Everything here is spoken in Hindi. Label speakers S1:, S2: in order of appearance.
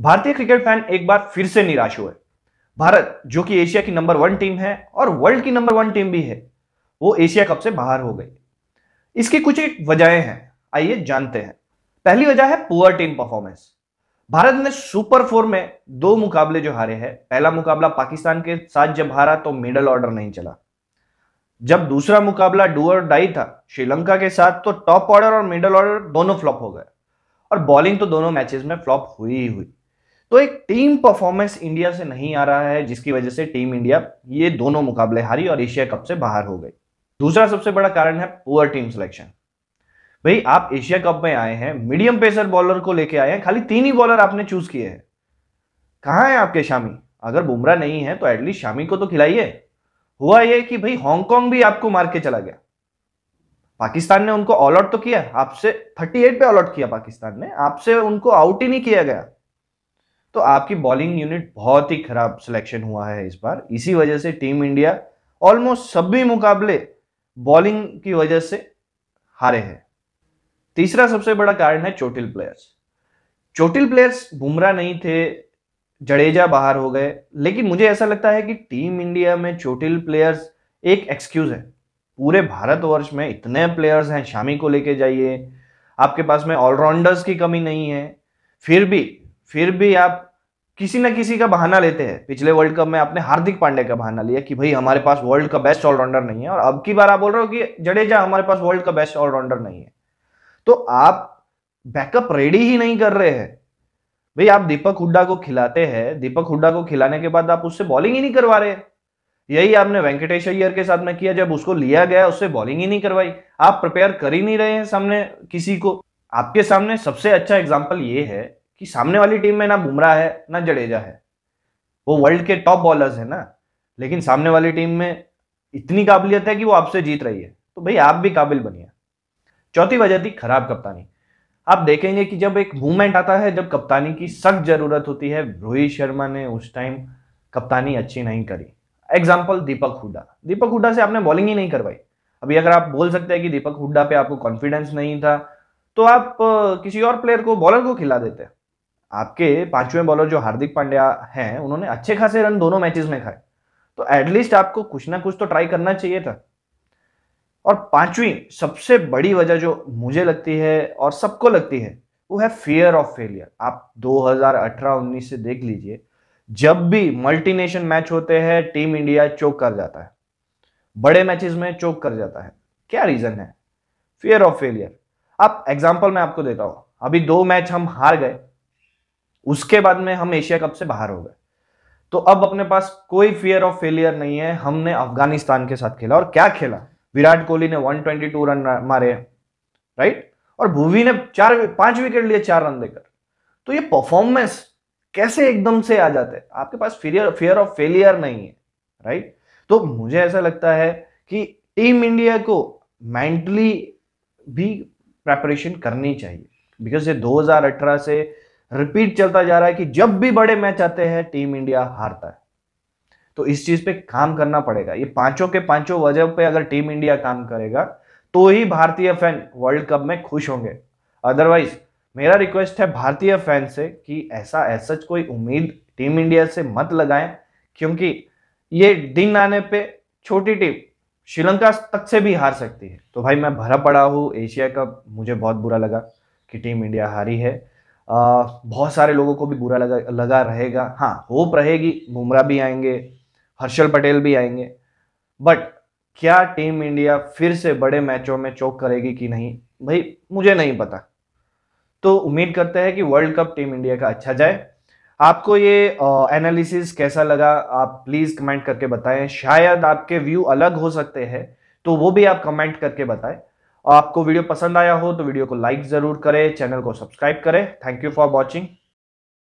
S1: भारतीय क्रिकेट फैन एक बार फिर से निराश हुए भारत जो कि एशिया की नंबर वन टीम है और वर्ल्ड की नंबर वन टीम भी है वो एशिया कप से बाहर हो गई इसकी कुछ एक वजहें हैं आइए जानते हैं पहली वजह है पुअर टीम परफॉर्मेंस भारत ने सुपर फोर में दो मुकाबले जो हारे हैं पहला मुकाबला पाकिस्तान के साथ जब हारा तो मिडल ऑर्डर नहीं चला जब दूसरा मुकाबला डूअर डाई था श्रीलंका के साथ तो टॉप ऑर्डर और मिडल ऑर्डर दोनों फ्लॉप हो गए और बॉलिंग तो दोनों मैचेस में फ्लॉप हुई ही हुई तो एक टीम परफॉर्मेंस इंडिया से नहीं आ रहा है जिसकी वजह से टीम इंडिया ये दोनों मुकाबले हारी और एशिया कप से बाहर हो गई दूसरा सबसे बड़ा कारण है पुअर टीम सिलेक्शन भाई आप एशिया कप में आए हैं मीडियम पेसर बॉलर को लेके आए हैं खाली तीन ही बॉलर आपने चूज किए हैं कहाँ है आपके शामी अगर बुमराह नहीं है तो एटलीस्ट शामी को तो खिलाइए हुआ यह कि भाई हांगकांग भी आपको मार के चला गया पाकिस्तान ने उनको ऑल आउट तो किया आपसे 38 पे ऑल आउट किया पाकिस्तान ने आपसे उनको आउट ही नहीं किया गया तो आपकी बॉलिंग यूनिट बहुत ही खराब सिलेक्शन हुआ है इस बार इसी वजह से टीम इंडिया ऑलमोस्ट सभी मुकाबले बॉलिंग की वजह से हारे हैं तीसरा सबसे बड़ा कारण है चोटिल प्लेयर्स चोटिल प्लेयर्स बुमराह नहीं थे जडेजा बाहर हो गए लेकिन मुझे ऐसा लगता है कि टीम इंडिया में चोटिल प्लेयर्स एक एक्सक्यूज है पूरे भारतवर्ष में इतने प्लेयर्स हैं शामी को लेके जाइए आपके पास में ऑलराउंडर्स की कमी नहीं है फिर भी फिर भी आप किसी ना किसी का बहाना लेते हैं पिछले वर्ल्ड कप में आपने हार्दिक पांडे का बहाना लिया कि भाई हमारे पास वर्ल्ड का बेस्ट ऑलराउंडर नहीं है और अब की बार आप बोल रहे हो कि जडेजा हमारे पास वर्ल्ड का बेस्ट ऑलराउंडर नहीं है तो आप बैकअप रेडी ही नहीं कर रहे हैं भाई आप दीपक हुड्डा को खिलाते हैं दीपक हुड्डा को खिलाने के बाद आप उससे बॉलिंग ही नहीं करवा रहे यही आपने वेंकटेश अय्यर के साथ में किया जब उसको लिया गया उससे बॉलिंग ही नहीं करवाई आप प्रिपेयर कर ही नहीं रहे हैं सामने किसी को आपके सामने सबसे अच्छा एग्जाम्पल ये है कि सामने वाली टीम में ना बुमराह है ना जडेजा है वो वर्ल्ड के टॉप बॉलर्स है ना लेकिन सामने वाली टीम में इतनी काबिलियत है कि वो आपसे जीत रही है तो भाई आप भी काबिल बनिए चौथी वजह थी खराब कप्तानी आप देखेंगे कि जब एक मूवमेंट आता है जब कप्तानी की सख्त जरूरत होती है रोहित शर्मा ने उस टाइम कप्तानी अच्छी नहीं करी एग्जाम्पल दीपक हुडा दीपक हुडा से आपने बॉलिंग ही नहीं करवाई अभी अगर आप बोल सकते हैं कि दीपक हुडा पे आपको कॉन्फिडेंस नहीं था तो आप किसी और प्लेयर को बॉलर को खिला देते हैं आपके पांचवें बॉलर जो हार्दिक पांड्या हैं उन्होंने अच्छे खासे रन दोनों मैचेस में खाए तो एटलीस्ट आपको कुछ ना कुछ तो ट्राई करना चाहिए था और पांचवी सबसे बड़ी वजह जो मुझे लगती है और सबको लगती है वो है फियर ऑफ फेलियर आप 2018-19 से देख लीजिए जब भी मल्टीनेशन मैच होते हैं टीम इंडिया चोक कर जाता है बड़े मैचेस में चोक कर जाता है क्या रीजन है फियर ऑफ फेलियर आप एग्जाम्पल मैं आपको देता हूं अभी दो मैच हम हार गए उसके बाद में हम एशिया कप से बाहर हो गए तो अब अपने पास कोई फियर ऑफ फेलियर नहीं है हमने अफगानिस्तान के साथ खेला और क्या खेला विराट कोहली ने 122 रन मारे राइट और भूवी ने चार पांच विकेट लिए चार रन देकर तो ये परफॉर्मेंस कैसे एकदम से आ जाते हैं आपके पास फियर फियर ऑफ फेलियर नहीं है राइट तो मुझे ऐसा लगता है कि टीम इंडिया को मेंटली भी प्रेपरेशन करनी चाहिए बिकॉज ये 2018 से रिपीट चलता जा रहा है कि जब भी बड़े मैच आते हैं टीम इंडिया हारता है तो इस चीज पे काम करना पड़ेगा ये पांचों के पांचों वजह पे अगर टीम इंडिया काम करेगा तो ही भारतीय फैन वर्ल्ड कप में खुश होंगे अदरवाइज मेरा रिक्वेस्ट है भारतीय फैन से कि ऐसा ऐसा कोई उम्मीद टीम इंडिया से मत लगाएं क्योंकि ये दिन आने पे छोटी टीम श्रीलंका तक से भी हार सकती है तो भाई मैं भरा पड़ा हूँ एशिया कप मुझे बहुत बुरा लगा कि टीम इंडिया हारी है बहुत सारे लोगों को भी बुरा लगा लगा रहेगा हाँ होप रहेगी बुमराह भी आएंगे हर्षल पटेल भी आएंगे बट क्या टीम इंडिया फिर से बड़े मैचों में चौक करेगी कि नहीं भाई मुझे नहीं पता तो उम्मीद करते हैं कि वर्ल्ड कप टीम इंडिया का अच्छा जाए आपको ये एनालिसिस कैसा लगा आप प्लीज़ कमेंट करके बताएं शायद आपके व्यू अलग हो सकते हैं तो वो भी आप कमेंट करके बताएं आपको वीडियो पसंद आया हो तो वीडियो को लाइक जरूर करें चैनल को सब्सक्राइब करें थैंक यू फॉर वॉचिंग